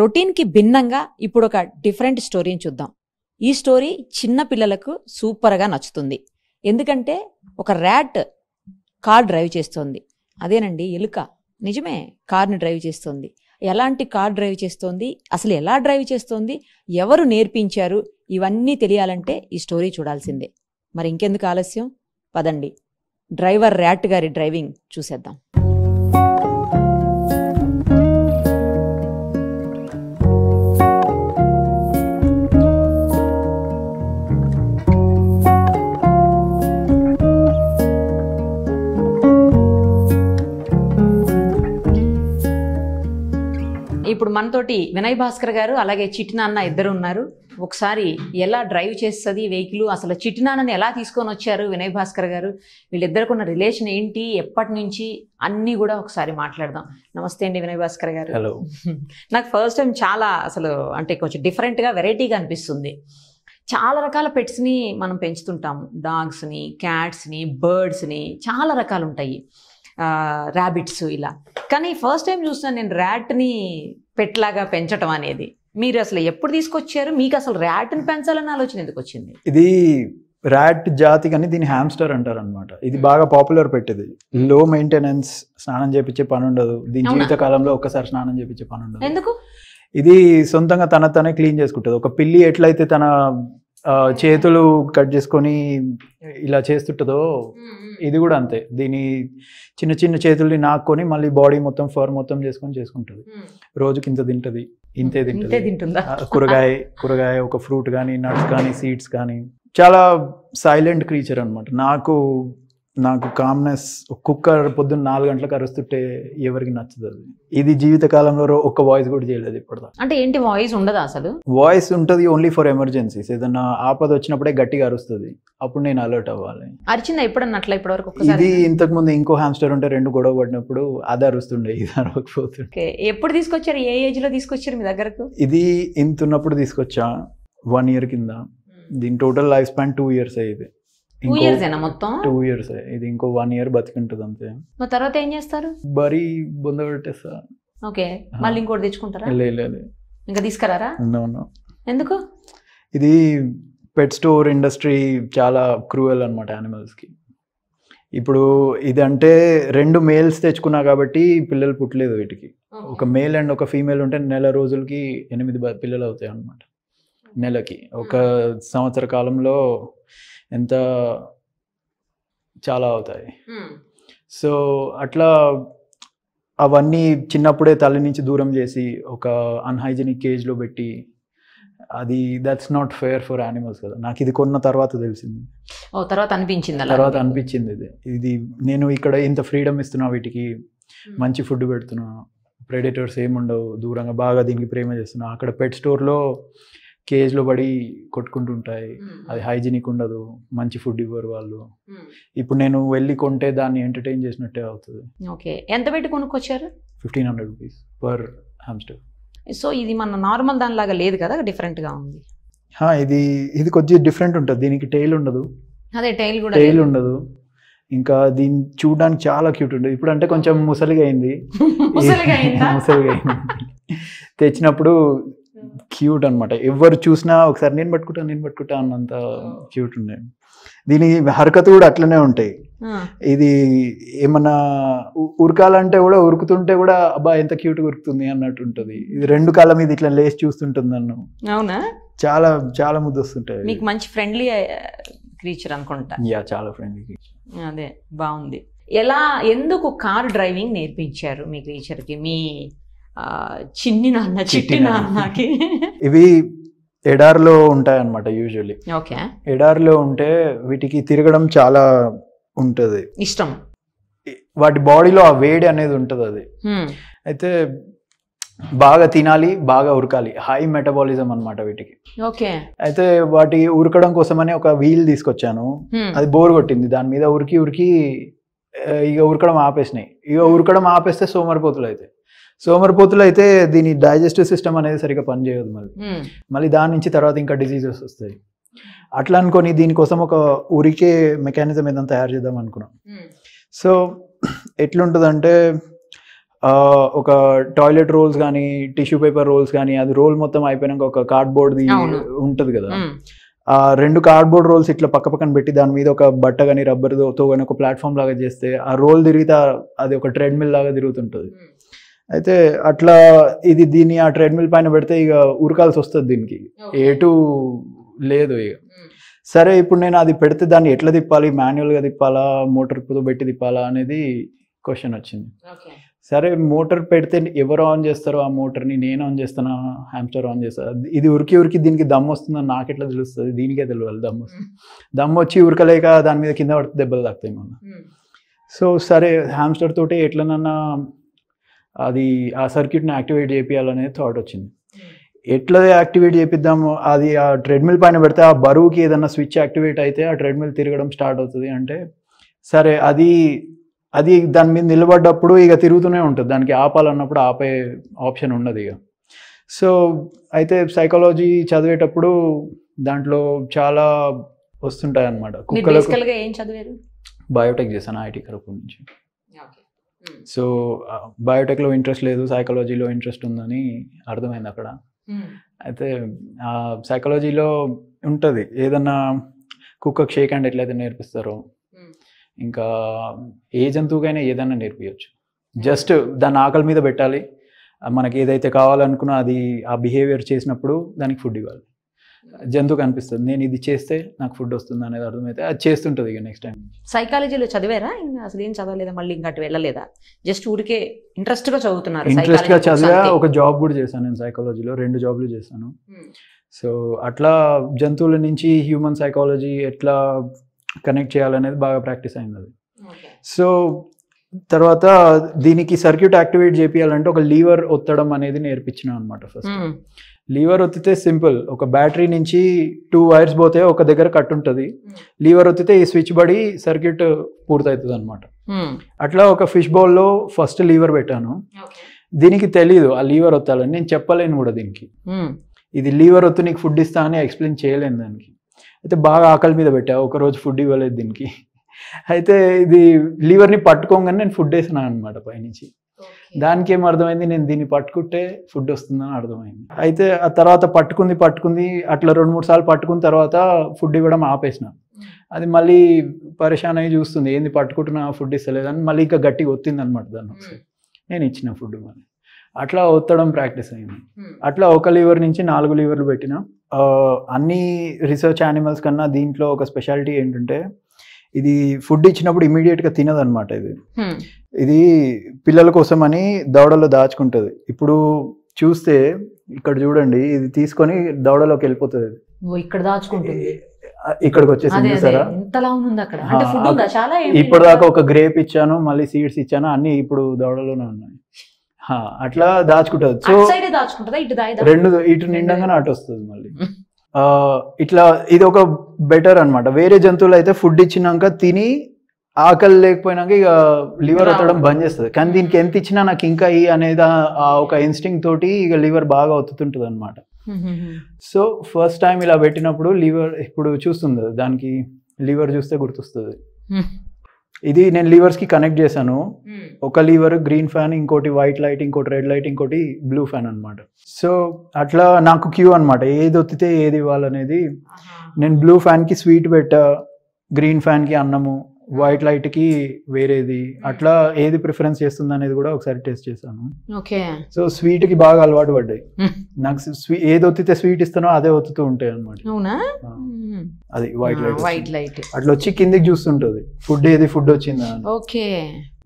రొటీన్కి భిన్నంగా ఇప్పుడు ఒక డిఫరెంట్ స్టోరీని చూద్దాం ఈ స్టోరీ చిన్న పిల్లలకు సూపర్గా నచ్చుతుంది ఎందుకంటే ఒక ర్యాట్ కార్ డ్రైవ్ చేస్తోంది అదేనండి ఎలుక నిజమే కార్ని డ్రైవ్ చేస్తోంది ఎలాంటి కార్ డ్రైవ్ చేస్తోంది అసలు ఎలా డ్రైవ్ చేస్తోంది ఎవరు నేర్పించారు ఇవన్నీ తెలియాలంటే ఈ స్టోరీ చూడాల్సిందే మరి ఇంకెందుకు ఆలస్యం పదండి డ్రైవర్ ర్యాట్ గారి డ్రైవింగ్ చూసేద్దాం ఇప్పుడు మనతోటి వినయ్ భాస్కర్ గారు అలాగే నాన్న ఇద్దరు ఉన్నారు ఒకసారి ఎలా డ్రైవ్ చేస్తుంది వెహికల్ అసలు నాన్నని ఎలా తీసుకొని వచ్చారు వినయ్ భాస్కర్ గారు వీళ్ళిద్దరుకున్న రిలేషన్ ఏంటి ఎప్పటి నుంచి అన్నీ కూడా ఒకసారి మాట్లాడదాం నమస్తే అండి వినయ్ భాస్కర్ గారు హలో నాకు ఫస్ట్ టైం చాలా అసలు అంటే కొంచెం డిఫరెంట్గా వెరైటీగా అనిపిస్తుంది చాలా రకాల పెట్స్ని మనం పెంచుతుంటాము డాగ్స్ని క్యాట్స్ని బర్డ్స్ని చాలా రకాలు ఉంటాయి ర్యాబిట్స్ ఇలా కానీ ఫస్ట్ టైం చూస్తున్నాను నేను ర్యాట్ని పెట్లాగా పెంచడం అనేది మీరు అసలు ఎప్పుడు తీసుకొచ్చారు మీకు అసలు ర్యాట్ని పెంచాలన్న ఆలోచన ఎందుకు వచ్చింది ఇది ర్యాట్ జాతి కానీ దీన్ని హ్యామ్స్టర్ అంటారు అనమాట ఇది బాగా పాపులర్ పెట్టేది లో మెయింటెనెన్స్ స్నానం చేపించే పని ఉండదు దీని జీవిత కాలంలో ఒక్కసారి స్నానం చేపించే పని ఉండదు ఎందుకు ఇది సొంతంగా తన తనే క్లీన్ చేసుకుంటుంది ఒక పిల్లి ఎట్లయితే తన చేతులు కట్ చేసుకొని ఇలా చేస్తుంటుందో ఇది కూడా అంతే దీని చిన్న చిన్న చేతుల్ని నాక్కొని మళ్ళీ బాడీ మొత్తం ఫర్ మొత్తం చేసుకొని చేసుకుంటుంది రోజుకి ఇంత తింటది ఇంతే తింటుంది కూరగాయ కూరగాయ ఒక ఫ్రూట్ కానీ నట్స్ కానీ సీడ్స్ కానీ చాలా సైలెంట్ క్రీచర్ అనమాట నాకు నాకు కామ్నెస్ కుక్కర్ పొద్దున్న నాలుగు గంటలకు అరుస్తుంటే ఎవరికి నచ్చదు అది ఇది కాలంలో ఒక్క వాయిస్ కూడా చేయలేదు ఇప్పుడు అంటే ఏంటి వాయిస్ ఉండదు అసలు వాయిస్ ఉంటుంది ఓన్లీ ఫర్ ఎమర్జెన్సీస్ ఏదన్నా ఆపద వచ్చినప్పుడే గట్టిగా అరుస్తుంది అప్పుడు నేను అలర్ట్ అవ్వాలి అరిచిందా ఎప్పుడన్నా అట్లా ఇప్పటి వరకు ఇది ఇంతకు ముందు ఇంకో హామ్స్టర్ ఉంటే రెండు గొడవ పడినప్పుడు అది అరుస్తుండే ఇది అరవకపోతుండే ఎప్పుడు తీసుకొచ్చారు ఏ ఏజ్ లో తీసుకొచ్చారు మీ దగ్గరకు ఇది ఇంత ఉన్నప్పుడు తీసుకొచ్చా వన్ ఇయర్ కింద దీని total life span two years అయ్యింది టూ ఇయర్స్ ఏనా మొత్తం టూ ఇయర్స్ ఇది ఇంకో వన్ ఇయర్ బతికుంటది అంతే మరి తర్వాత ఏం చేస్తారు బరీ బొంద పెట్టేస్తా ఓకే మళ్ళీ ఇంకోటి తెచ్చుకుంటారా లేదు ఇంకా తీసుకురారా ఎందుకు ఇది పెట్ స్టోర్ ఇండస్ట్రీ చాలా క్రూయల్ అనమాట యానిమల్స్కి ఇప్పుడు ఇది అంటే రెండు మేల్స్ తెచ్చుకున్నా కాబట్టి పిల్లలు పుట్టలేదు వీటికి ఒక మేల్ అండ్ ఒక ఫీమేల్ ఉంటే నెల రోజులకి ఎనిమిది పిల్లలు అవుతాయి అనమాట నెలకి ఒక సంవత్సర కాలంలో ఎంత చాలా అవుతాయి సో అట్లా అవన్నీ చిన్నప్పుడే తల్లి నుంచి దూరం చేసి ఒక అన్హైజెనిక్ కేజ్లో పెట్టి అది that's not fair for animals కదా నాకు ఇది కొన్న తర్వాత తెలిసింది తర్వాత అనిపించింది తర్వాత అనిపించింది ఇది ఇది నేను ఇక్కడ ఇంత ఫ్రీడమ్ ఇస్తున్నా వీటికి మంచి ఫుడ్ పెడుతున్నా ప్రెడేటర్స్ ఏముండవు దూరంగా బాగా దీనికి ప్రేమ చేస్తున్నా అక్కడ పెట్ స్టోర్లో కేజ్లో పడి కొట్టుకుంటుంటాయి అది హైజీనిక్ ఉండదు మంచి ఫుడ్ ఇవ్వరు వాళ్ళు ఇప్పుడు నేను వెళ్ళి కొంటే దాన్ని ఎంటర్టైన్ చేసినట్టే అవుతుంది ఓకే ఎంత పెట్టి కొనుక్కొచ్చారు fifteen hundred rupees per hamster so ఇది మన నార్మల్ దానిలాగా లేదు కదా డిఫరెంట్గా ఉంది ఇది ఇది కొద్దిగా డిఫరెంట్ ఉంటుంది దీనికి టైల్ ఉండదు అదే టైల్ కూడా టైల్ ఉండదు ఇంకా దీన్ని చూడడానికి చాలా క్యూట్ ఉండదు ఇప్పుడు అంటే కొంచెం ముసలిగా అయింది ముసలిగా అయింది తెచ్చినప్పుడు క్యూట్ అనమాట ఎవరు చూసినా ఒకసారి నేను పట్టుకుంటా నేను పట్టుకుంటా అన్నంత క్యూట్ ఉండే దీని హరకత కూడా అట్లనే ఉంటాయి ఇది ఏమన్నా ఉరకాలంటే కూడా ఉరుకుతుంటే కూడా అబ్బా ఎంత క్యూట్ ఉరుకుతుంది అన్నట్టు ఉంటుంది ఇది రెండు కాలం ఇది ఇట్లా లేచి చూస్తుంటుంది నన్ను అవునా చాలా చాలా ముద్దు వస్తుంటాయి మీకు మంచి ఫ్రెండ్లీ క్రీచర్ అనుకుంటా యా చాలా ఫ్రెండ్లీ క్రీచర్ అదే బాగుంది ఎలా ఎందుకు కార్ డ్రైవింగ్ నేర్పించారు మీ క్రీచర్కి మీ చిన్ని నాన్న చిట్టి నాన్నకి ఇవి ఎడార్లో ఉంటాయన్నమాట యూజువల్లీ ఓకే ఎడార్లో ఉంటే వీటికి తిరగడం చాలా ఉంటుంది ఇష్టం వాటి బాడీలో ఆ వేడి అనేది ఉంటుంది అది అయితే బాగా తినాలి బాగా ఉరకాలి హై మెటబాలిజం అనమాట వీటికి ఓకే అయితే వాటి ఉరకడం కోసమని ఒక వీల్ తీసుకొచ్చాను అది బోర్ కొట్టింది దాని మీద ఉరికి ఉరికి ఇక ఉరకడం ఆపేసినాయి ఇక ఉరకడం ఆపేస్తే సోమరిపోతులు అయితే సోమరిపోతులు అయితే దీని డైజెస్టివ్ సిస్టమ్ అనేది సరిగ్గా పనిచేయదు మళ్ళీ మళ్ళీ దాని నుంచి తర్వాత ఇంకా డిజీజెస్ వస్తాయి అట్లా అనుకొని దీనికోసం ఒక ఉరికే మెకానిజం ఏదైనా తయారు చేద్దాం అనుకున్నాం సో ఎట్లుంటుందంటే ఒక టాయిలెట్ రోల్స్ కానీ టిష్యూ పేపర్ రోల్స్ కానీ అది రోల్ మొత్తం అయిపోయినాక ఒక కార్డ్బోర్డ్ది ఉంటుంది కదా ఆ రెండు కార్డ్బోర్డ్ రోల్స్ ఇట్లా పక్క పక్కన పెట్టి దాని మీద ఒక బట్ట కానీ రబ్బర్తో కానీ ఒక ప్లాట్ఫామ్ లాగా చేస్తే ఆ రోల్ తిరిగితే అది ఒక ట్రెడ్మిల్ లాగా తిరుగుతుంటుంది అయితే అట్లా ఇది దీన్ని ఆ ట్రెడ్మిల్ పైన పెడితే ఇక ఉరకాల్సి వస్తుంది దీనికి ఏటు లేదు ఇక సరే ఇప్పుడు నేను అది పెడితే దాన్ని ఎట్లా తిప్పాలి మాన్యువల్గా తిప్పాలా మోటార్తో పెట్టి తిప్పాలా అనేది క్వశ్చన్ వచ్చింది సరే మోటార్ పెడితే ఎవరు ఆన్ చేస్తారో ఆ మోటార్ని నేను ఆన్ చేస్తానా హ్యాంప్చర్ ఆన్ చేస్తా ఇది ఉరికి ఉరికి దీనికి దమ్ వస్తుందని నాకు ఎట్లా తెలుస్తుంది దీనికే తెలియాలి దమ్ వస్తుంది దమ్ వచ్చి ఉరకలేక దాని మీద కింద పడితే దెబ్బలు తాకుతాయి మొన్న సో సరే హ్యామ్స్టర్ తోటి ఎట్లనన్నా అది ఆ సర్క్యూట్ని యాక్టివేట్ చేయాలనే థాట్ వచ్చింది hmm. ఎట్లా యాక్టివేట్ చేపిద్దాము అది ఆ ట్రెడ్మిల్ పైన పెడితే ఆ బరువుకి ఏదన్నా స్విచ్ యాక్టివేట్ అయితే ఆ ట్రెడ్మిల్ తిరగడం స్టార్ట్ అవుతుంది అంటే సరే అది అది దాని మీద నిలబడ్డప్పుడు ఇక తిరుగుతూనే ఉంటుంది దానికి ఆపాలన్నప్పుడు ఆపే ఆప్షన్ ఉండదు ఇక సో అయితే సైకాలజీ చదివేటప్పుడు దాంట్లో చాలా వస్తుంటాయి అనమాట బయోటెక్ చేశాను ఐటీ కరపు నుంచి Hmm. సో బయోటెక్లో ఇంట్రెస్ట్ లేదు సైకాలజీలో ఇంట్రెస్ట్ ఉందని అర్థమైంది అక్కడ hmm. అయితే సైకాలజీలో ఉంటుంది ఏదన్నా కుక్క షేక్ అండ్ ఎట్లయితే నేర్పిస్తారో hmm. ఇంకా ఏ జంతువుకైనా ఏదైనా నేర్పించవచ్చు జస్ట్ దాన్ని ఆకలి మీద పెట్టాలి మనకి ఏదైతే కావాలనుకున్నా అది ఆ బిహేవియర్ చేసినప్పుడు దానికి ఫుడ్ ఇవ్వాలి జంతువు కనిపిస్తుంది నేను ఇది చేస్తే నాకు ఫుడ్ వస్తుంది అనేది అర్థమైతే అది చేస్తుంటుంది ఇక నెక్స్ట్ టైం సైకాలజీలో చదివారా ఇంకా అసలు ఏం చదవలేదా మళ్ళీ ఇంకా అటు వెళ్ళలేదా జస్ట్ ఊరికే ఇంట్రెస్ట్ గా చదువుతున్నారు ఇంట్రెస్ట్ గా చదివా ఒక జాబ్ కూడా చేశాను నేను సైకాలజీలో రెండు జాబ్లు చేశాను సో hmm. అట్లా జంతువుల నుంచి హ్యూమన్ సైకాలజీ ఎట్లా కనెక్ట్ చేయాలనేది బాగా ప్రాక్టీస్ అయింది అది సో తర్వాత దీనికి సర్క్యూట్ యాక్టివేట్ చేయాలంటే ఒక లీవర్ ఒత్తడం అనేది నేర్పించిన అనమాట ఫస్ట్ hmm. లీవర్ ఒత్తితే సింపుల్ ఒక బ్యాటరీ నుంచి టూ వైర్స్ పోతే ఒక దగ్గర కట్ ఉంటుంది లీవర్ ఒత్తితే ఈ స్విచ్ పడి సర్క్యూట్ పూర్తవుతుంది అనమాట hmm. అట్లా ఒక ఫిష్ బౌల్లో ఫస్ట్ లీవర్ పెట్టాను దీనికి తెలీదు ఆ లీవర్ ఒత్తాలని నేను చెప్పలేను కూడా దీనికి hmm. ఇది లీవర్ ఒత్తు నీకు ఫుడ్ ఇస్తా అని ఎక్స్ప్లెయిన్ చేయలేను దానికి అయితే బాగా ఆకలి మీద పెట్టా ఒకరోజు ఫుడ్ ఇవ్వలేదు దీనికి అయితే ఇది ని పట్టుకోగానే నేను ఫుడ్ వేసినాను అనమాట పైనుంచి దానికి ఏం అర్థమైంది నేను దీన్ని పట్టుకుంటే ఫుడ్ వస్తుందని అర్థమైంది అయితే ఆ తర్వాత పట్టుకుంది పట్టుకుంది అట్లా రెండు మూడు సార్లు పట్టుకున్న తర్వాత ఫుడ్ ఇవ్వడం ఆపేసిన అది మళ్ళీ పరేషాన్ అయ్యి చూస్తుంది ఏంది పట్టుకుంటున్నా ఫుడ్ ఇస్తలేదని మళ్ళీ ఇంకా గట్టిగా ఒత్తింది అనమాట దాన్ని ఒకసారి నేను ఇచ్చిన ఫుడ్ మళ్ళీ అట్లా ఒత్తడం ప్రాక్టీస్ అయింది అట్లా ఒక లివర్ నుంచి నాలుగు లివర్లు పెట్టిన అన్ని రీసెర్చ్ యానిమల్స్ కన్నా దీంట్లో ఒక స్పెషాలిటీ ఏంటంటే ఇది ఫుడ్ ఇచ్చినప్పుడు గా తినదు అనమాట ఇది hmm. ఇది పిల్లల కోసం అని దవడలో దాచుకుంటది ఇప్పుడు చూస్తే ఇక్కడ చూడండి ఇది తీసుకొని దవడలోకి వెళ్ళిపోతుంది ఇక్కడ దాచుకుంటుంది ఇక్కడికి వచ్చేసింది సరే ఇప్పుడు దాకా ఒక గ్రేప్ ఇచ్చాను మళ్ళీ సీడ్స్ ఇచ్చాను అన్ని ఇప్పుడు దవడలోనే ఉన్నాయి అట్లా దాచుకుంటుంది సో రెండు ఇటు నిండంగానే అటు వస్తుంది మళ్ళీ hmm. ఇట్లా ఇది ఒక బెటర్ అనమాట వేరే జంతువులు అయితే ఫుడ్ ఇచ్చినాక తిని ఆకలి లేకపోయినాక ఇక లివర్ ఒత్తడం బంద్ చేస్తుంది కానీ దీనికి ఎంత ఇచ్చినా నాకు ఇంకా ఈ అనేది ఒక ఇన్స్టింగ్ తోటి ఇక లివర్ బాగా అవుతుంటుంది అనమాట సో ఫస్ట్ టైం ఇలా పెట్టినప్పుడు లివర్ ఇప్పుడు చూస్తుంది దానికి లివర్ చూస్తే గుర్తొస్తుంది ఇది నేను లీవర్స్ కి కనెక్ట్ చేశాను hmm. ఒక లీవర్ గ్రీన్ ఫ్యాన్ ఇంకోటి వైట్ లైట్ ఇంకోటి రెడ్ లైట్ ఇంకోటి బ్లూ ఫ్యాన్ అనమాట సో అట్లా నాకు క్యూ అనమాట ఏది ఒత్తితే ఏది ఇవ్వాలనేది నేను బ్లూ ఫ్యాన్ కి స్వీట్ పెట్టా గ్రీన్ ఫ్యాన్ కి అన్నము వైట్ లైట్ కి వేరేది అట్లా ఏది ప్రిఫరెన్స్ చేస్తుంది అనేది కూడా ఒకసారి టెస్ట్ చేశాను సో స్వీట్ కి బాగా అలవాటు పడ్డాయి నాకు ఏది ఒత్తితే స్వీట్ ఇస్తానో అదే ఒత్తుతూ ఉంటాయి అనమాట అది వైట్ లైట్ వైట్ లైట్ అట్లా వచ్చి కిందకి చూస్తుంటది ఫుడ్ ఏది ఫుడ్ వచ్చిందా ఓకే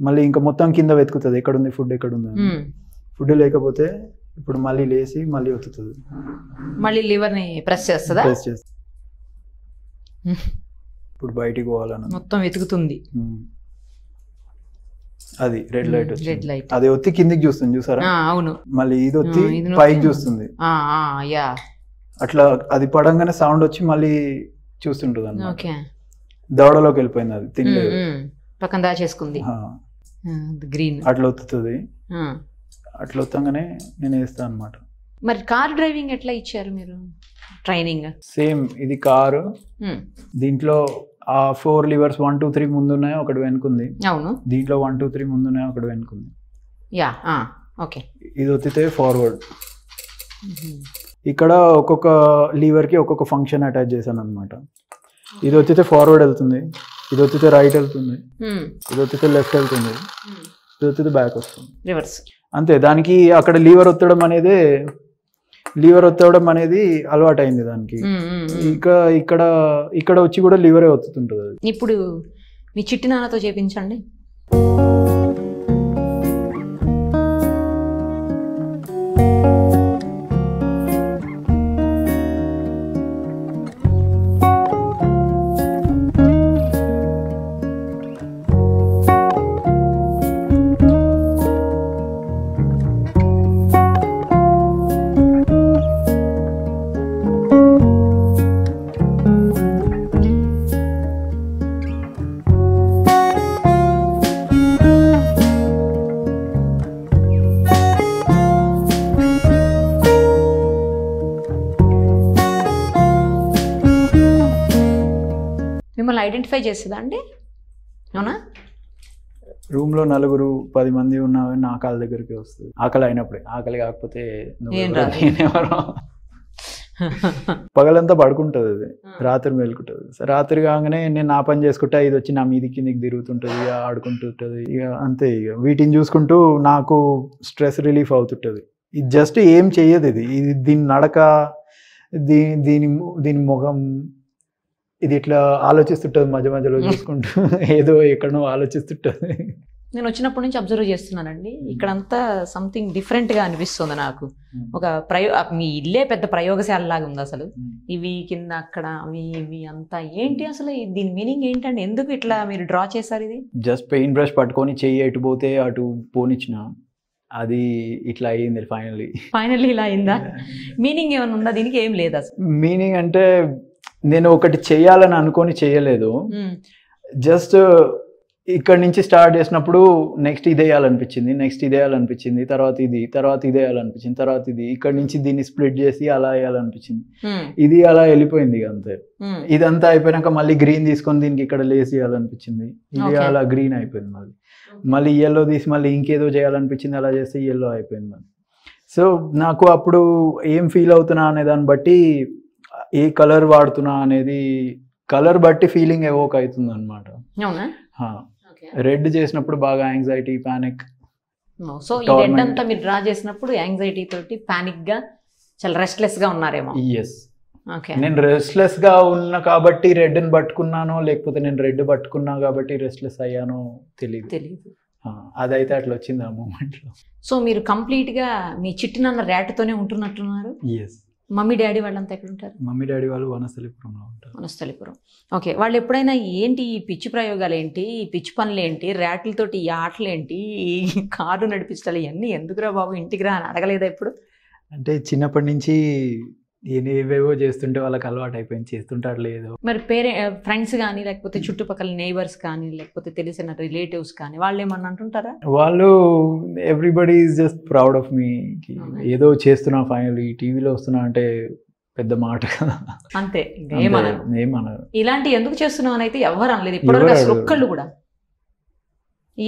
మళ్ళీ ఇంకా మొత్తం కింద వెతుకుతుంది ఎక్కడ ఉంది ఫుడ్ ఎక్కడ ఉంది ఫుడ్ లేకపోతే ఇప్పుడు మళ్ళీ లేచి మళ్ళీ ఒత్తుతుంది మళ్ళీ లివర్ ని ప్రెస్ చేస్తుంది ప్రెస్ చేస్తుంది ఇప్పుడు బయటికి పోవాలని మొత్తం వెతుకుతుంది అది రెడ్ లైట్ రెడ్ లైట్ అది ఒత్తి కిందికి చూస్తుంది చూసారా అవును మళ్ళీ ఇది ఒత్తి పైకి చూస్తుంది అట్లా అది పడంగానే సౌండ్ వచ్చి మళ్ళీ చూస్తుంటుంది ఓకే దవడలోకి వెళ్ళిపోయింది అది తినలేదు పక్కన దాచేసుకుంది గ్రీన్ అట్లా ఒత్తుతుంది అట్లా ఒత్తంగానే నేను వేస్తాను అనమాట మరి కార్ డ్రైవింగ్ ఎట్లా ఇచ్చారు మీరు ట్రైనింగ్ సేమ్ ఇది కారు దీంట్లో ఆ four levers one two three ముందున్నాయి ఒకటి వెనుకుంది అవును దీంట్లో వన్ టూ త్రీ ముందున్నాయి ఒకటి వెనుకుంది యా ఓకే ఇది వచ్చితే ఫార్వర్డ్ ఇక్కడ ఒక్కొక్క లీవర్కి ఒక్కొక్క ఫంక్షన్ అటాచ్ చేశాను అనమాట ఇది వచ్చితే ఫార్వర్డ్ వెళ్తుంది ఇది వచ్చితే రైట్ వెళ్తుంది ఇది వచ్చితే లెఫ్ట్ వెళ్తుంది ఇది వచ్చితే బ్యాక్ వస్తుంది రివర్స్ అంతే దానికి అక్కడ లీవర్ ఒత్తడం అనేది లివర్ వత్తవడం అనేది అలవాటైంది దానికి ఇంకా ఇక్కడ ఇక్కడ వచ్చి కూడా లివరే ఒత్తుతుంటుంది ఇప్పుడు మీ చిట్టి నాన్నతో చేపించండి మిమ్మల్ని ఐడెంటిఫై చేసేదా అండి అవునా రూమ్లో నలుగురు పది మంది ఉన్నా నా ఆకలి దగ్గరికి వస్తుంది ఆకలి అయినప్పుడు ఆకలి కాకపోతే పగలంతా పడుకుంటుంది అది రాత్రి మేలుకుంటుంది రాత్రి కాగానే నేను నా పని చేసుకుంటే ఇది వచ్చి నా మీది కిందకి తిరుగుతుంటుంది ఇక ఆడుకుంటుంటుంది ఇక అంతే ఇక వీటిని చూసుకుంటూ నాకు స్ట్రెస్ రిలీఫ్ అవుతుంటుంది ఇది జస్ట్ ఏం చెయ్యదు ఇది ఇది దీని నడక దీని దీని దీని ముఖం ఇది ఇట్లా ఆలోచిస్తుంటుంది మధ్య మధ్యలో చూసుకుంటూ ఏదో ఎక్కడనో ఆలోచిస్తుంటుంది నేను వచ్చినప్పటి నుంచి అబ్జర్వ్ చేస్తున్నానండి ఇక్కడంతా సంథింగ్ డిఫరెంట్గా అనిపిస్తుంది నాకు ఒక ప్రయో మీ ఇల్లే పెద్ద ప్రయోగశాల లాగా ఉంది అసలు ఇవి కింద అక్కడ అవి ఇవి అంతా ఏంటి అసలు దీని మీనింగ్ ఏంటండి ఎందుకు ఇట్లా మీరు డ్రా చేశారు ఇది జస్ట్ పెయింట్ బ్రష్ పట్టుకొని చెయ్యి అటు పోతే అటు పోనిచ్చిన అది ఇట్లా అయ్యింది ఫైనల్లీ ఫైనల్లీ ఇలా అయిందా మీనింగ్ ఏమైనా ఉందా దీనికి ఏం లేదా మీనింగ్ అంటే నేను ఒకటి చేయాలని అనుకొని చేయలేదు జస్ట్ ఇక్కడ నుంచి స్టార్ట్ చేసినప్పుడు నెక్స్ట్ ఇదేయాలనిపించింది నెక్స్ట్ ఇదేయాలనిపించింది తర్వాత ఇది తర్వాత ఇదేయాలనిపించింది తర్వాత ఇది ఇక్కడ నుంచి దీన్ని స్ప్లిట్ చేసి అలా వేయాలనిపించింది ఇది అలా వెళ్ళిపోయింది అంతే ఇదంతా అయిపోయినాక మళ్ళీ గ్రీన్ తీసుకొని దీనికి ఇక్కడ లేసి వేయాలనిపించింది ఇది అలా గ్రీన్ అయిపోయింది మళ్ళీ మళ్ళీ ఎల్లో తీసి మళ్ళీ ఇంకేదో చేయాలనిపించింది అలా చేస్తే ఎల్లో అయిపోయింది సో నాకు అప్పుడు ఏం ఫీల్ అవుతున్నా అనే దాన్ని బట్టి ఏ కలర్ వాడుతున్నా అనేది కలర్ బట్టి ఫీలింగ్ ఎవోక్ అవుతుంది అనమాట రెడ్ చేసినప్పుడు బాగా యాంగ్జైటీ ప్యానిక్ సో ఈ రెడ్ అంతా మీరు డ్రా చేసినప్పుడు యాంగ్జైటీ తోటి ప్యానిక్ గా చాలా రెస్ట్లెస్ గా ఉన్నారేమో ఎస్ నేను రెస్ట్లెస్ గా ఉన్నా కాబట్టి రెడ్ ని పట్టుకున్నానో లేకపోతే నేను రెడ్ పట్టుకున్నా కాబట్టి రెస్ట్లెస్ అయ్యానో తెలియదు తెలియదు అదైతే అట్లా వచ్చింది ఆ మూమెంట్ లో సో మీరు కంప్లీట్ గా మీ చిట్టినన్న తోనే ఉంటున్నట్టున్నారు ఎస్ మమ్మీ డాడీ వాళ్ళంతా ఎక్కడుంటారు మమ్మీ డాడీ వాళ్ళు వనస్థలిపురంలో ఉంటారు వనస్థలిపురం ఓకే వాళ్ళు ఎప్పుడైనా ఏంటి ఈ పిచ్చి ప్రయోగాలు ఏంటి ఈ పిచ్చి పనులు ఏంటి రాట్లతోటి ఈ ఆటలు ఏంటి ఈ కారు నడిపించాలి ఇవన్నీ ఎందుకురా బాబు ఇంటికి రా అని అడగలేదా ఇప్పుడు అంటే చిన్నప్పటి నుంచి ఏవేవో చేస్తుంటే వాళ్ళకి అలవాటు అయిపోయింది చేస్తుంటారు లేదు మరి పేరే ఫ్రెండ్స్ కానీ లేకపోతే చుట్టుపక్కల నేబర్స్ కానీ లేకపోతే తెలిసిన రిలేటివ్స్ కానీ వాళ్ళు ఏమన్నా అంటుంటారా వాళ్ళు everybody is just proud of me ఏదో చేస్తున్నా ఫైనల్ ఈ టీవీలో వస్తున్నా అంటే పెద్ద మాట కదా అంతే ఏమన్నారు ఇలాంటి ఎందుకు చేస్తున్నావు అని అయితే ఎవరు అనలేదు ఇప్పుడు ఒక్కళ్ళు కూడా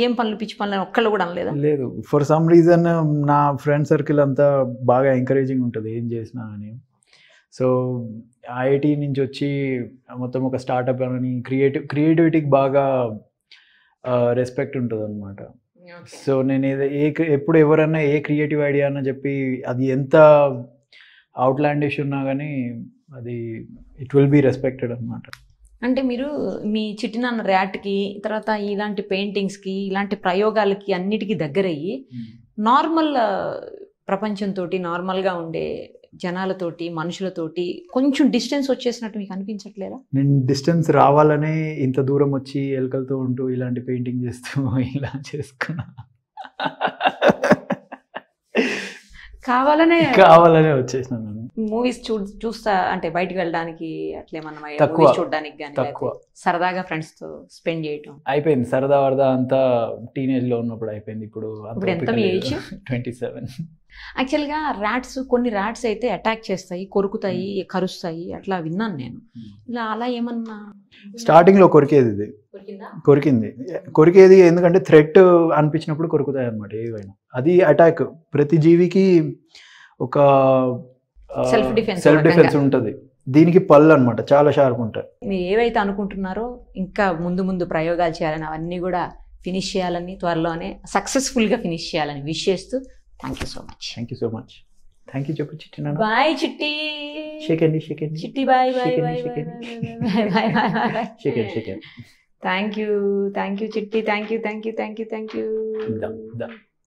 ఏం పనులు పిచ్చి పనులు ఒక్కళ్ళు కూడా అనలేదు లేదు ఫర్ సమ్ రీజన్ నా ఫ్రెండ్ సర్కిల్ అంతా బాగా ఎంకరేజింగ్ ఉంటుంది ఏం చేసినా అని సో ఐఐటి నుంచి వచ్చి మొత్తం ఒక స్టార్ట్అప్ అని క్రియేటివ్ క్రియేటివిటీకి బాగా రెస్పెక్ట్ ఉంటుంది అనమాట సో నేను ఏదో ఏ ఎప్పుడు ఎవరన్నా ఏ క్రియేటివ్ ఐడియా అన్న చెప్పి అది ఎంత ఇష్యూ ఉన్నా కానీ అది ఇట్ విల్ బీ రెస్పెక్టెడ్ అనమాట అంటే మీరు మీ చిట్టినాన్న ర్యాట్కి తర్వాత ఇలాంటి పెయింటింగ్స్కి ఇలాంటి ప్రయోగాలకి అన్నిటికీ దగ్గరయ్యి నార్మల్ ప్రపంచంతో నార్మల్గా ఉండే జనాలతోటి మనుషులతోటి కొంచెం డిస్టెన్స్ వచ్చేసినట్టు మీకు అనిపించట్లేదా నేను డిస్టెన్స్ రావాలనే ఇంత దూరం వచ్చి ఎలకలతో ఉంటూ ఇలాంటి పెయింటింగ్ చేస్తూ ఇలా చేసుకున్నా కావాలనే కావాలనే వచ్చేసినాను మూవీస్ చూ చూస్తా అంటే బయటకు వెళ్ళడానికి అట్లేమన్నా తక్కువ చూడడానికి తక్కువ సరదాగా ఫ్రెండ్స్ తో స్పెండ్ చేయటం అయిపోయింది సరదా వరదా అంతా టీనేజ్ లో ఉన్నప్పుడు అయిపోయింది ఇప్పుడు ఎంత ఏజ్ ట్వంటీ సెవెన్ యాక్చువల్గా ర్యాట్స్ కొన్ని ర్యాట్స్ అయితే అటాక్ చేస్తాయి కొరుకుతాయి hmm. కరుస్తాయి అట్లా విన్నాను నేను hmm. ఇలా అలా ఏమన్నా స్టార్టింగ్ లో కొరికేది ఇది కొరికింది కొరికేది ఎందుకంటే థ్రెట్ అనిపించినప్పుడు కొరుకుతాయి అనమాట ఏవైనా అది అటాక్ ప్రతి జీవికి ఒక సెల్ఫ్ డిఫెన్స్ ఉంటుంది దీనికి పళ్ళు అనమాట చాలా షార్ప్ ఉంటాయి మీరు ఏవైతే అనుకుంటున్నారో ఇంకా ముందు ముందు ప్రయోగాలు చేయాలని అవన్నీ కూడా ఫినిష్ చేయాలని త్వరలోనే సక్సెస్ఫుల్గా ఫినిష్ చేయాలని విష్ చేస్తూ thank you so much thank you so much thank you చెప్పు చిట్టి బాయ్ చిట్టి షేకండి షేకండి Chitti bye bye thank you thank you Chitti thank you thank you thank you thank you